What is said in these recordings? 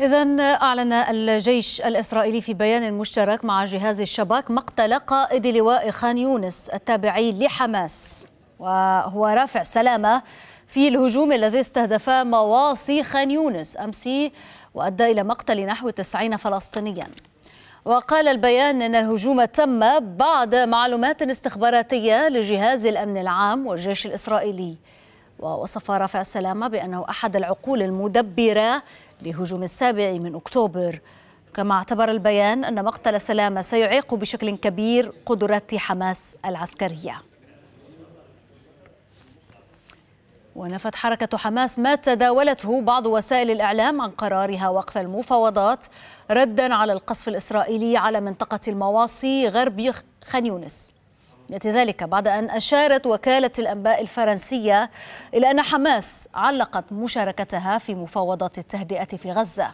إذا أعلن الجيش الإسرائيلي في بيان مشترك مع جهاز الشباك مقتل قائد لواء خان يونس التابعي لحماس وهو رافع سلامة في الهجوم الذي استهدف مواصي خان يونس أمس وأدى إلى مقتل نحو 90 فلسطينياً وقال البيان ان الهجوم تم بعد معلومات استخباراتيه لجهاز الامن العام والجيش الاسرائيلي ووصف رافع السلامة بأنه أحد العقول المدبرة لهجوم السابع من أكتوبر كما اعتبر البيان أن مقتل سلامة سيعيق بشكل كبير قدرات حماس العسكرية ونفت حركة حماس ما تداولته بعض وسائل الإعلام عن قرارها وقف المفاوضات ردا على القصف الإسرائيلي على منطقة المواصي غرب خان يونس يأتي ذلك بعد أن أشارت وكالة الأنباء الفرنسية إلى أن حماس علقت مشاركتها في مفاوضات التهدئة في غزة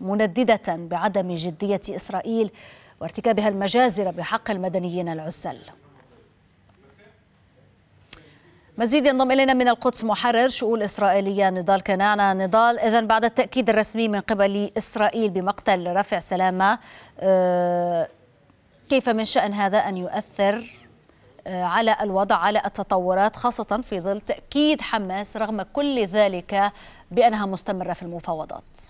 منددة بعدم جدية إسرائيل وارتكابها المجازر بحق المدنيين العزل مزيد ينضم إلينا من القدس محرر شؤون إسرائيلية نضال كنعنا نضال إذا بعد التأكيد الرسمي من قبل إسرائيل بمقتل رفع سلامة آه، كيف من شأن هذا أن يؤثر آه، على الوضع على التطورات خاصة في ظل تأكيد حماس رغم كل ذلك بأنها مستمرة في المفاوضات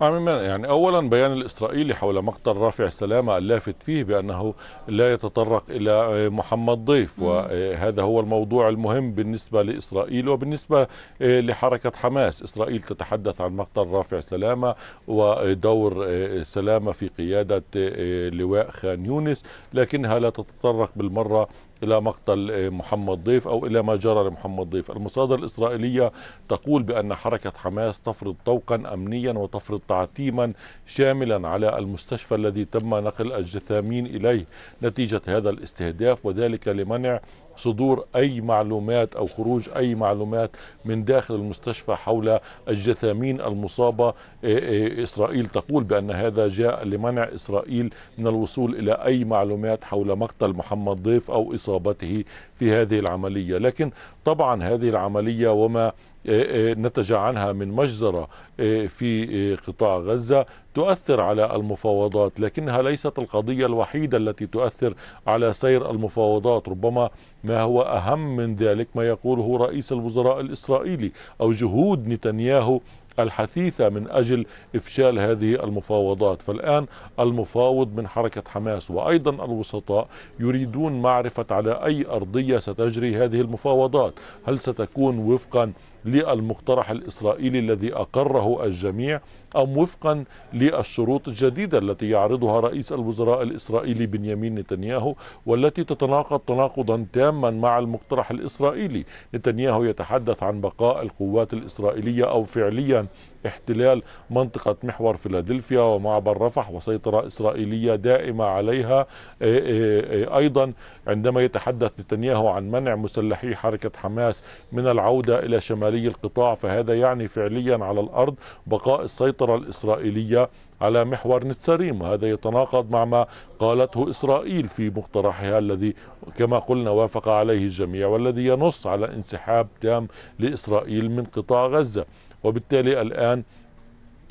يعني اولا بيان الاسرائيلي حول مقتل رافع سلامه اللافت فيه بانه لا يتطرق الى محمد ضيف وهذا هو الموضوع المهم بالنسبه لاسرائيل وبالنسبه آه، لحركه حماس، اسرائيل تتحدث عن مقتل رافع سلامه ودور آه، سلامه في قياده آه، لواء خان يونس لكنها لا تتطرق بالمره إلى مقتل آه، محمد ضيف أو إلى ما جرى لمحمد ضيف المصادر الإسرائيلية تقول بأن حركة حماس تفرض طوقا أمنيا وتفرض تعتيما شاملا على المستشفى الذي تم نقل الجثامين إليه نتيجة هذا الاستهداف وذلك لمنع صدور أي معلومات أو خروج أي معلومات من داخل المستشفى حول الجثامين المصابة آه، آه، إسرائيل تقول بأن هذا جاء لمنع إسرائيل من الوصول إلى أي معلومات حول مقتل محمد ضيف أو إصابة إصابته في هذه العملية لكن طبعا هذه العملية وما آه، آه، نتج عنها من مجزرة آه، في قطاع غزة تؤثر على المفاوضات لكنها ليست القضية الوحيدة التي تؤثر على سير المفاوضات ربما ما هو أهم من ذلك ما يقوله رئيس الوزراء الإسرائيلي أو جهود نتنياهو الحثيثة من أجل إفشال هذه المفاوضات فالآن المفاوض من حركة حماس وأيضا الوسطاء يريدون معرفة على أي أرضية ستجري هذه المفاوضات هل ستكون وفقا للمقترح الإسرائيلي الذي أقره الجميع أم وفقا للشروط الجديدة التي يعرضها رئيس الوزراء الإسرائيلي بنيامين نتنياهو والتي تتناقض تناقضا تاما مع المقترح الإسرائيلي نتنياهو يتحدث عن بقاء القوات الإسرائيلية أو فعليا time. احتلال منطقة محور فيلادلفيا ومعبر رفح وسيطرة إسرائيلية دائمة عليها آه، آه، آه، أيضا عندما يتحدث نتنياهو عن منع مسلحي حركة حماس من العودة إلى شمالي القطاع فهذا يعني فعليا على الأرض بقاء السيطرة الإسرائيلية على محور نتساريم وهذا يتناقض مع ما قالته إسرائيل في مقترحها الذي كما قلنا وافق عليه الجميع والذي ينص على انسحاب تام لإسرائيل من قطاع غزة وبالتالي الآن done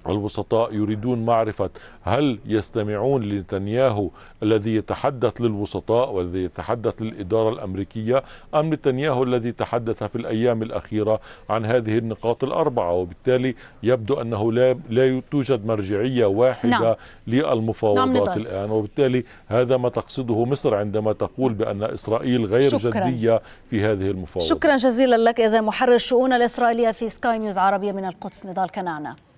الوسطاء يريدون معرفة هل يستمعون لنتنياهو الذي يتحدث للوسطاء والذي يتحدث للإدارة الأمريكية أم نتنياهو الذي تحدث في الأيام الأخيرة عن هذه النقاط الأربعة وبالتالي يبدو أنه لا, لا توجد مرجعية واحدة نعم. للمفاوضات نعم الآن وبالتالي هذا ما تقصده مصر عندما تقول بأن إسرائيل غير شكرا. جدية في هذه المفاوضات شكرا جزيلا لك إذا محرر الشؤون الإسرائيلية في سكاي نيوز عربية من القدس نضال كنعنا